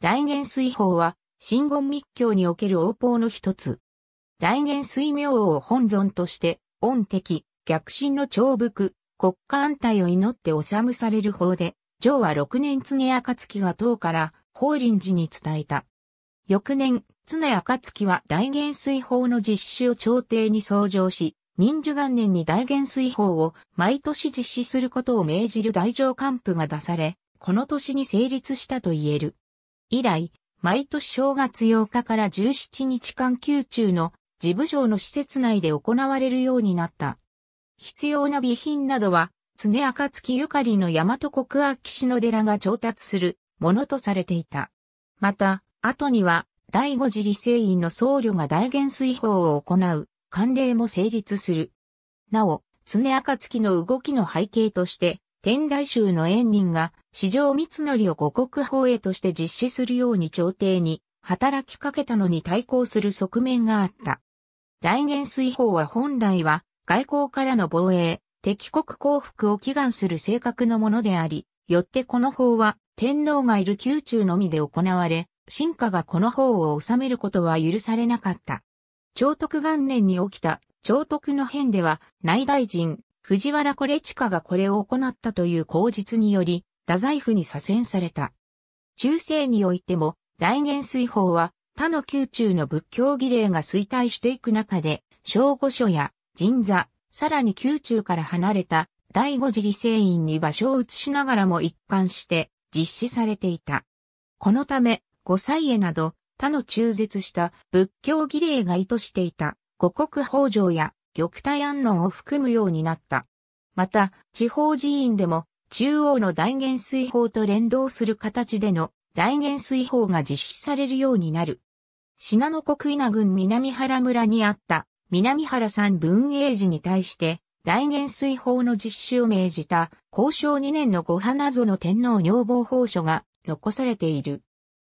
大元水法は、新言密教における王法の一つ。大元水明王を本尊として、恩敵、逆進の長伏、国家安泰を祈って治むされる法で、上は6年常暁が唐から法輪寺に伝えた。翌年、常暁は大元水法の実施を朝廷に創上し、忍寿元年に大元水法を毎年実施することを命じる大乗官府が出され、この年に成立したと言える。以来、毎年正月8日から17日間宮中の事務所の施設内で行われるようになった。必要な備品などは、常暁ゆかりの大和国秋篠寺が調達するものとされていた。また、後には、第五次理政院の僧侶が大元水法を行う、慣例も成立する。なお、常暁の動きの背景として、天台宗の縁人が、史上三則を五国法へとして実施するように朝廷に働きかけたのに対抗する側面があった。大元水法は本来は外交からの防衛、敵国降伏を祈願する性格のものであり、よってこの法は天皇がいる宮中のみで行われ、進化がこの法を治めることは許されなかった。長徳元年に起きた長徳の変では内大臣、藤原コレチカがこれを行ったという口実により、太宰府に左遷された。中世においても、大元水法は、他の宮中の仏教儀礼が衰退していく中で、小御所や神座、さらに宮中から離れた第五次理性院に場所を移しながらも一貫して実施されていた。このため、五歳絵など他の中絶した仏教儀礼が意図していた五国法上や玉体安論を含むようになった。また、地方寺院でも、中央の大元水法と連動する形での大元水法が実施されるようになる。信濃国稲郡南原村にあった南原山文英寺に対して、大元水法の実施を命じた交渉2年の御花園天皇女房法書が残されている。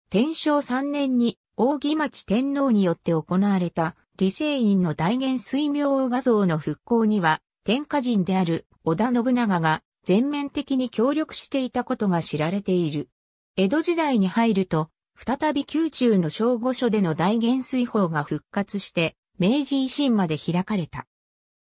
天正3年に大木町天皇によって行われた理性院の大元水明画像の復興には、天下人である織田信長が全面的に協力していたことが知られている。江戸時代に入ると、再び宮中の小御所での大元水法が復活して、明治維新まで開かれた。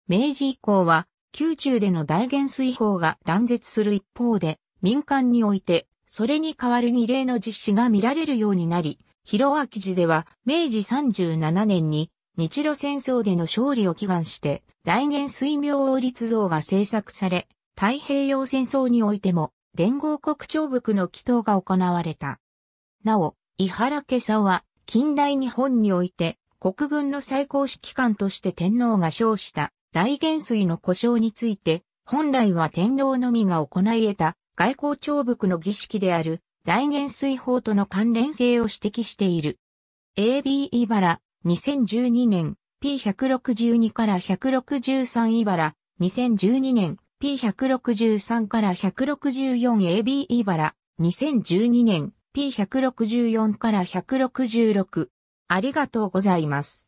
明治以降は、宮中での大元水法が断絶する一方で、民間において、それに代わる二例の実施が見られるようになり、広明寺では明治37年に日露戦争での勝利を祈願して、大元水明王立像が制作され、太平洋戦争においても、連合国長部の祈祷が行われた。なお、伊原家さは、近代日本において、国軍の最高指揮官として天皇が称した大元帥の故障について、本来は天皇のみが行い得た外交長部の儀式である大元帥法との関連性を指摘している。AB 茨2012年 P162 から163茨、2012年 P163 から 164AB 茨、2012年 P164 から166。ありがとうございます。